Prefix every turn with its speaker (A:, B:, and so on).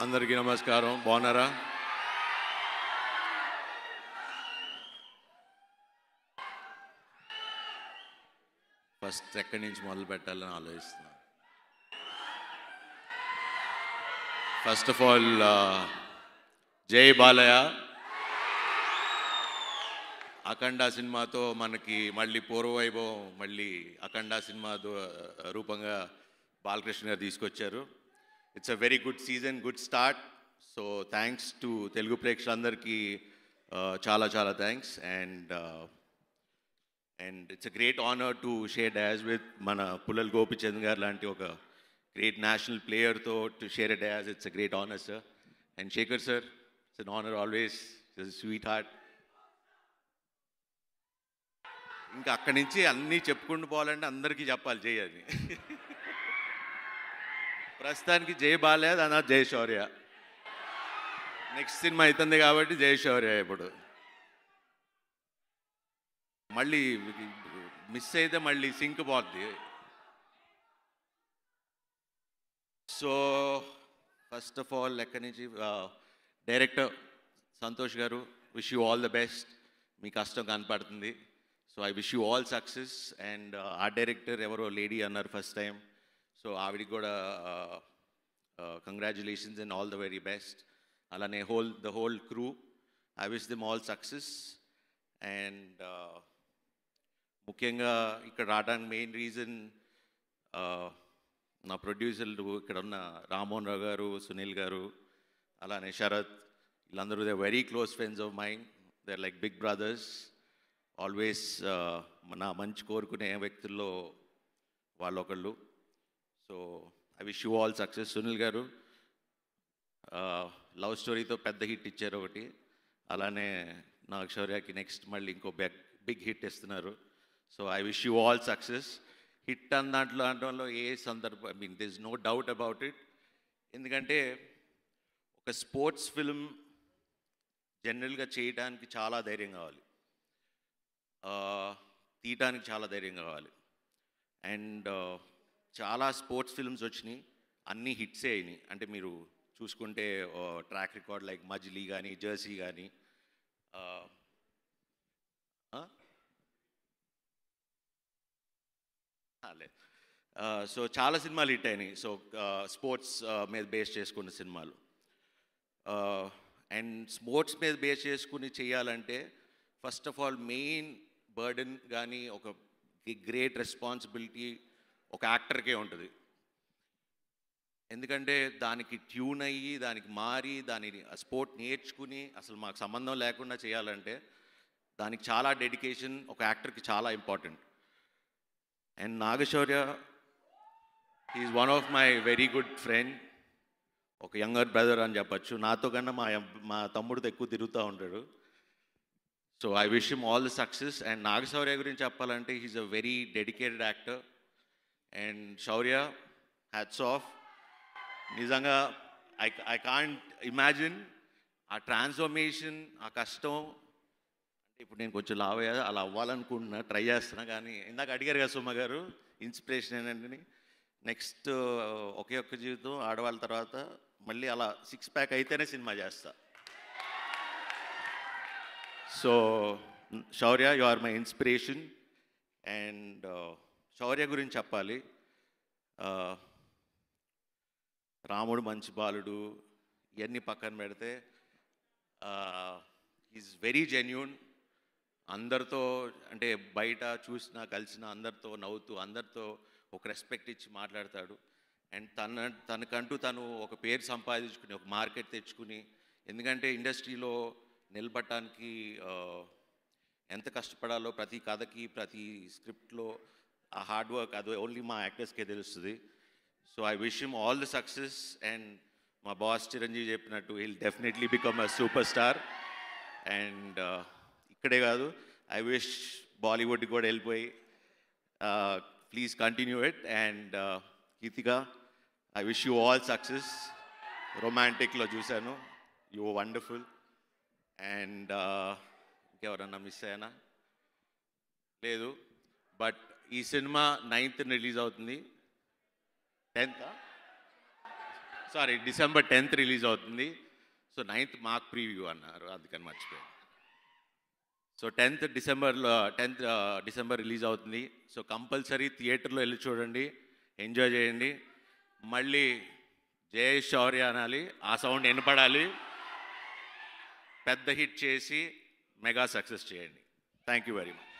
A: అందరికీ నమస్కారం బాగున్నారా ఫస్ట్ ఎక్కడి నుంచి మొదలు పెట్టాలని ఆలోచిస్తున్నా ఫస్ట్ ఆఫ్ ఆల్ జై బాలయ్య అఖండ సినిమాతో మనకి మళ్ళీ పూర్వవైభవం మళ్ళీ అఖండ సినిమా రూపంగా బాలకృష్ణ గారు తీసుకొచ్చారు it's a very good season, good start. So thanks to Telugu Prekshlandar ki uh, chala chala thanks. And uh, and it's a great honor to share dais with mana Pulal Gopi Chandgar Lantioka, great national player to, to share a dais. It's a great honor, sir. And Shaker sir, it's an honor always. It's a sweetheart. ఇంకా అక్కడి నుంచి అన్నీ చెప్పుకుంటూ పోవాలంటే అందరికీ చెప్పాలి చేయాలి ప్రస్తుతానికి జై బాలయ్య దాని జయ శౌర్య నెక్స్ట్ సినిమా అవుతుంది కాబట్టి జై శౌర్య ఇప్పుడు మళ్ళీ మిస్ అయితే మళ్ళీ సింక్ పోద్ది సో ఫస్ట్ ఆఫ్ ఆల్ ఎక్కడి నుంచి director Santosh garu wish you all the best మీ కష్టం కనపడుతుంది so I wish you all success and ఆ డైరెక్టర్ ఎవరో లేడీ అన్నారు ఫస్ట్ టైం సో ఆవిడకి కూడా congratulations and all the very best అలానే whole the whole crew I wish them all success and ముఖ్యంగా ఇక్కడ రావడానికి మెయిన్ రీజన్ నా ప్రొడ్యూసర్లు ఇక్కడ ఉన్న రామ్మోహన్ రావు గారు సునీల్ గారు అలానే శరత్ వీళ్ళందరూ they very close friends of mine they like big brothers always నా మంచి కోరుకునే వ్యక్తుల్లో వాళ్ళొకళ్ళు so I wish you all success Sunil garu love స్టోరీతో పెద్ద హిట్ ఇచ్చారు ఒకటి అలానే నాగ్ శౌర్యకి నెక్స్ట్ మళ్ళీ ఇంకో బ్యాక్ బిగ్ హిట్ ఇస్తున్నారు so I wish you all success hit అన్న దాంట్లో అనడంలో ఏ సందర్భం I mean this no doubt about it ఎందుకంటే ఒక స్పోర్ట్స్ ఫిల్మ్ జనరల్గా చేయడానికి చాలా ధైర్యం కావాలి తీయటానికి చాలా ధైర్యం కావాలి అండ్ చాలా స్పోర్ట్స్ ఫిల్మ్స్ వచ్చినాయి అన్నీ హిట్సే అయినాయి అంటే మీరు చూసుకుంటే ట్రాక్ రికార్డ్ లైక్ మజిలీ కానీ జర్సీ కానీ లేదు సో చాలా సినిమాలు హిట్ అయినాయి సో స్పోర్ట్స్ మీద బేస్ చేసుకున్న సినిమాలు అండ్ స్పోర్ట్స్ మీద బేస్ చేసుకుని చేయాలంటే first of all main burden కానీ ఒక గ్రేట్ రెస్పాన్సిబిలిటీ ఒక యాక్టర్కే ఉంటుంది ఎందుకంటే దానికి ట్యూన్ అయ్యి దానికి మారి దాని స్పోర్ట్ నేర్చుకుని అసలు మాకు సంబంధం లేకుండా చేయాలంటే దానికి చాలా డెడికేషన్ ఒక యాక్టర్కి చాలా important and Naga Shaurya is one of my very good friend ఒక యంగర్ బ్రదర్ అని చెప్పచ్చు నాతో కన్నా మా మా తమ్ముడితో ఎక్కువ తిరుగుతూ ఉంటాడు so I wish him all the success and Naga Shaurya గురించి చెప్పాలంటే he's a very dedicated actor and Shaurya hats off నిజంగా ఐ ఐ కాంట్ ఇమాజిన్ ఆ ట్రాన్స్ఫర్మేషన్ ఆ కష్టం ఇప్పుడు నేను కొంచెం లావ్ అలా అవ్వాలనుకుంటున్నా ట్రై చేస్తున్నా కానీ ఇందాక అడిగారు కదా సుమ గారు ఇన్స్పిరేషన్ ఏంటంటే నెక్స్ట్ ఒకే ఒక్క జీవితం ఆడవాళ్ళ తర్వాత మళ్ళీ అలా సిక్స్ ప్యాక్ అయితేనే సినిమా చేస్తా so Shaurya you are my inspiration and Shaurya గురించి చెప్పాలి రాముడు మంచి బాలుడు ఇవన్నీ పక్కన పెడితే ఈజ్ వెరీ జెన్యున్ అందరితో అంటే బయట చూసినా కలిసిన అందరితో నవ్వుతూ అందరితో ఒక రెస్పెక్ట్ ఇచ్చి మాట్లాడతాడు అండ్ తన తనకంటూ తను ఒక పేరు సంపాదించుకుని ఒక మార్కెట్ తెచ్చుకుని ఎందుకంటే ఇండస్ట్రీలో నిలబడటానికి ఎంత కష్టపడాలో ప్రతి కథకి ప్రతి స్క్రిప్ట్లో ఆ హార్డ్ వర్క్ అది ఓన్లీ మా యాక్టర్స్కే తెలుస్తుంది so I wish him all the success and మా బాస్ చిరంజీవి చెప్పినట్టు he'll definitely become a super star and ఇక్కడే కాదు ఐ విష్ బాలీవుడ్కి కూడా వెళ్ళిపోయి ప్లీజ్ కంటిన్యూ ఇట్ అండ్ కీతిగా I wish you all success రొమాంటిక్లో చూశాను యూ వండర్ఫుల్ అండ్ ఇంకెవరన్నా మిస్ అయ్యానా లేదు బట్ ఈ సినిమా నైన్త్ రిలీజ్ అవుతుంది tenth sorry December tenth release అవుతుంది సో నైన్త్ మాక్ ప్రీవ్యూ అన్నారు అందుకని మర్చిపోయాను సో టెన్త్ డిసెంబర్లో టెన్త్ డిసెంబర్ రిలీజ్ అవుతుంది సో కంపల్సరీ థియేటర్లో వెళ్ళి చూడండి ఎంజాయ్ చేయండి మళ్ళీ జయ శౌర్య అనాలి ఆ సౌండ్ వినపడాలి పెద్ద హిట్ చేసి మెగా సక్సెస్ చేయండి థ్యాంక్ యూ వెరీ మచ్